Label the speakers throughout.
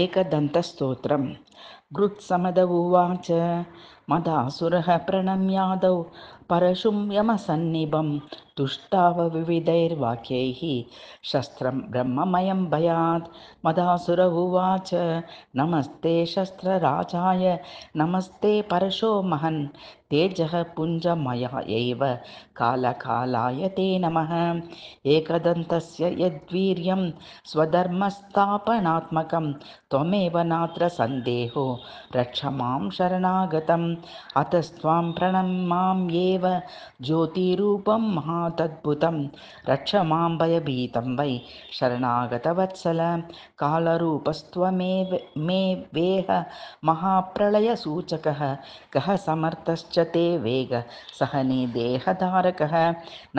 Speaker 1: एकदन्तस्तोत्रम् गृत्समद उवाच मदासुरः प्रणम्यादौ परशुं यमसन्निभं तुष्टावविधैर्वाक्यैः शस्त्रं ब्रह्ममयं भयात् मदासुर उवाच नमस्ते शस्त्रराजाय नमस्ते परशो महन् तेजः एव कालकालाय ते नमः एकदन्तस्य यद्वीर्यं स्वधर्मस्थापनात्मकं त्वमेव नात्र सन्देहो रक्ष मां अतस्त्वां प्रणं येव एव ज्योतिरूपं महातद्भुतं रक्ष भयभीतं वै शरणागतवत्सल कालरूपस्त्वमेव मे वेह महाप्रलयसूचकः कः समर्थश्च ते वेग सहने देहधारकः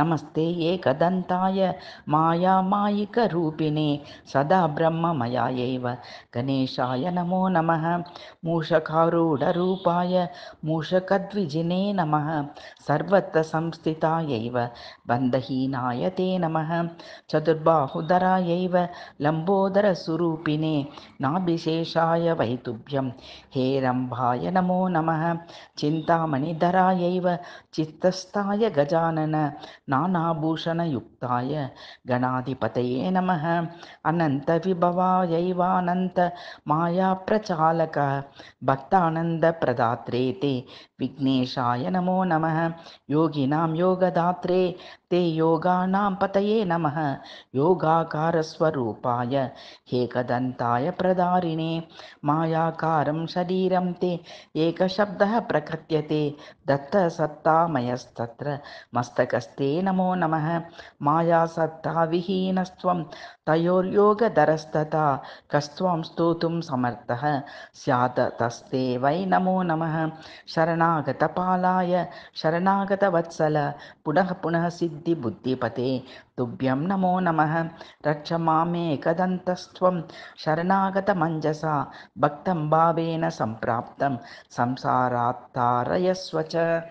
Speaker 1: नमस्ते एकदन्ताय मायामायिकरूपिणे सदा ब्रह्म एव गणेशाय नमो नमः मूषकारूढरूपाय मूषकद्विजिने नमः संस्थितायैव बन्धहीनाय ते नमः चतुर्बाहुदरायैव लम्बोदरस्वरूपिणे नाभिशेषाय वैतुभ्यं हे रम्भाय नमो नमः चिन्तामणिधरायैव चित्तस्थाय गजानन नानाभूषणयुक्ताय गणाधिपतये नमः अनन्तविभवायैवानन्त भक्तानन्दप्रदात्रे ते विघ्नेशाय नमो नमः योगिनां योगदात्रे ते योगानां पतये नमः योगाकारस्वरूपाय हेकदन्ताय प्रदारिणे मायाकारं शरीरं ते एकशब्दः प्रकृत्यते दत्तसत्तामयस्तत्र मस्तकस्ते नमो नमः मायासत्ता विहीनस्त्वं तयोर्योगधरस्तथा कस्त्वं स्तोतुं समर्थः स्यात् तस्ते वै नमो नमः शरणागतपालाय शरणागतवत्सल पुनः पुनः सिद्धिबुद्धिपते तुभ्यं नमो नमः रक्ष मामेकदन्तस्त्वं शरणागतमञ्जसा भक्तं भावेन सम्प्राप्तं संसारात्तारयस्व च